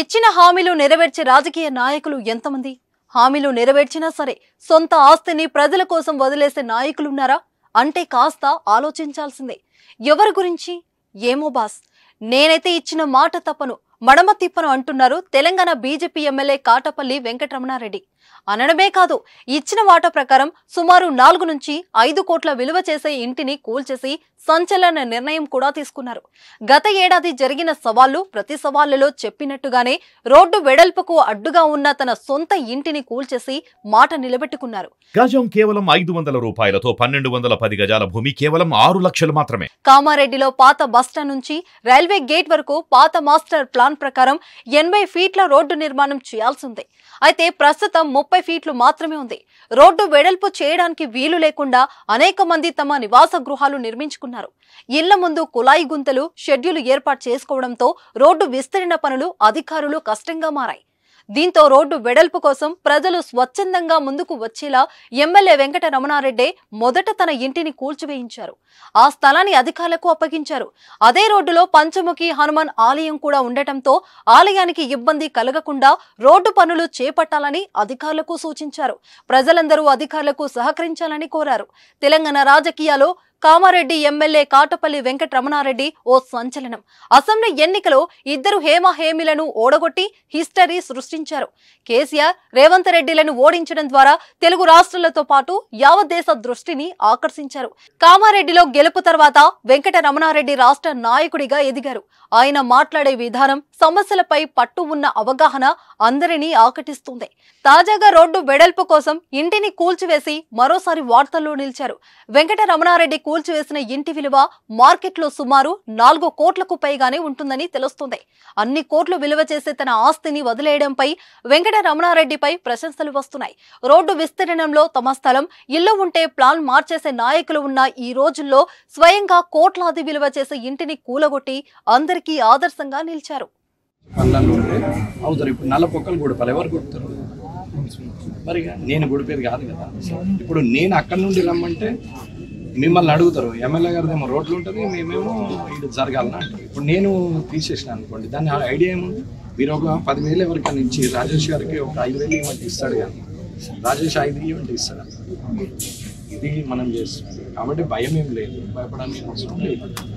ఇచ్చిన హామీలు నెరవేర్చే రాజకీయ నాయకులు ఎంతమంది హామీలు నెరవేర్చినా సరే సొంత ఆస్తిని ప్రజల కోసం వదిలేసే నాయకులున్నారా అంటే కాస్త ఆలోచించాల్సిందే ఎవరి గురించి ఏమో బాస్ నేనైతే ఇచ్చిన మాట తప్పను మడమ తిప్పను అంటున్నారు తెలంగాణ బీజేపీ ఎమ్మెల్యే కాటపల్లి వెంకటరమణారెడ్డి అనడమే కాదు ఇచ్చిన వాట ప్రకారం సుమారు నాలుగు నుంచి ఐదు కోట్ల విలువ చేసే ఇంటిని కూల్చేసి సంచలన నిర్ణయం కూడా తీసుకున్నారు గత ఏడాది జరిగిన సవాళ్లు ప్రతి సవాళ్లలో చెప్పినట్టుగానే రోడ్డు వెడల్పుకు అడ్డుగా ఉన్న తన సొంత ఇంటిని కూల్చేసి మాట నిలబెట్టుకున్నారు గజం కేవలం ఐదు వందల రూపాయలతో పన్నెండు వందల పది గజాల భూమి కేవలం ఆరు లక్షలు మాత్రమే కామారెడ్డిలో పాత బస్టాండ్ నుంచి రైల్వే గేట్ వరకు పాత మాస్టర్ ప్లాన్ ప్లాన్ ప్రకారం ఎనభై ఫీట్ల రోడ్డు నిర్మాణం చేయాల్సిందే అయితే ప్రస్తుతం ముప్పై ఫీట్లు మాత్రమే ఉంది రోడ్డు వెడల్పు చేయడానికి వీలు లేకుండా అనేక మంది తమ నివాస గృహాలు నిర్మించుకున్నారు ఇళ్ల ముందు కులాయి గుంతలు షెడ్యూలు ఏర్పాటు చేసుకోవడంతో రోడ్డు విస్తరణ పనులు అధికారులు కష్టంగా మారాయి దీంతో రోడ్డు వెడల్పు కోసం ప్రజలు స్వచ్ఛందంగా ముందుకు వచ్చేలా ఎమ్మెల్యే వెంకట రమణారెడ్డి మొదట తన ఇంటిని కూల్చివేయించారు ఆ స్థలాన్ని అధికారులకు అప్పగించారు అదే రోడ్డులో పంచముఖి హనుమాన్ ఆలయం కూడా ఉండటంతో ఆలయానికి ఇబ్బంది కలగకుండా రోడ్డు పనులు చేపట్టాలని అధికారులకు సూచించారు ప్రజలందరూ అధికారులకు సహకరించాలని కోరారు తెలంగాణ రాజకీయాల్లో కామారెడ్డి ఎమ్మెల్యే కాటపల్లి వెంకటరమణారెడ్డి ఓ సంచలనం అసెంబ్లీ ఎన్నికలో ఇద్దరు హేమహేమిలను ఓడగొట్టి హిస్టరీ సృష్టించారు కేసీఆర్ రేవంత్ రెడ్డిలను ఓడించడం ద్వారా తెలుగు రాష్ట్రాలతో పాటు యావదేశ దృష్టిని ఆకర్షించారు కామారెడ్డిలో గెలుపు తర్వాత వెంకటరమణారెడ్డి రాష్ట్ర నాయకుడిగా ఎదిగారు ఆయన మాట్లాడే విధానం సమస్యలపై పట్టు ఉన్న అవగాహన అందరినీ ఆకటిస్తుంది తాజాగా రోడ్డు వెడల్పు కోసం ఇంటిని కూల్చివేసి మరోసారి వార్తల్లో నిలిచారు వెంకటరమణారెడ్డి కూల్చివేసిన ఇంటి విలువ మార్కెట్లో సుమారు నాలుగు కోట్లకు పైగానే ఉంటుందని తెలుస్తుంది అన్ని కోట్లు విలువ చేసే తన ఆస్తిని వదిలేయడంపై వెంకట రమణారెడ్డిపై ప్రశంసలు వస్తున్నాయి రోడ్డు విస్తీర్ణంలో తమ స్థలం ఇల్లు ఉంటే ప్లాన్ మార్చేసే నాయకులు ఉన్న ఈ రోజుల్లో స్వయంగా కోట్లాది విలువ చేసే ఇంటిని కూలగొట్టి అందరికీ ఆదర్శంగా నిలిచారు మరి నేను గుడిపేది కాదు కదా ఇప్పుడు నేను అక్కడ నుండి రమ్మంటే మిమ్మల్ని అడుగుతారు ఎమ్మెల్యే గారిదేమో రోడ్లు ఉంటుంది మేమేమో ఇటు జరగాలని అంటారు ఇప్పుడు నేను తీసేసిన అనుకోండి దాని ఐడియా ఏముంది మీరు ఒక పదివేలు ఎవరికైనా ఇచ్చి రాజేష్ గారికి ఒక ఐదు వేలు ఇవ్వండి ఇస్తాడు కానీ రాజేష్ ఐదు ఇవ్వండి ఇస్తాడు ఇది మనం చేస్తున్నాం కాబట్టి భయం ఏం లేదు భయపడానికి అవసరం లేదు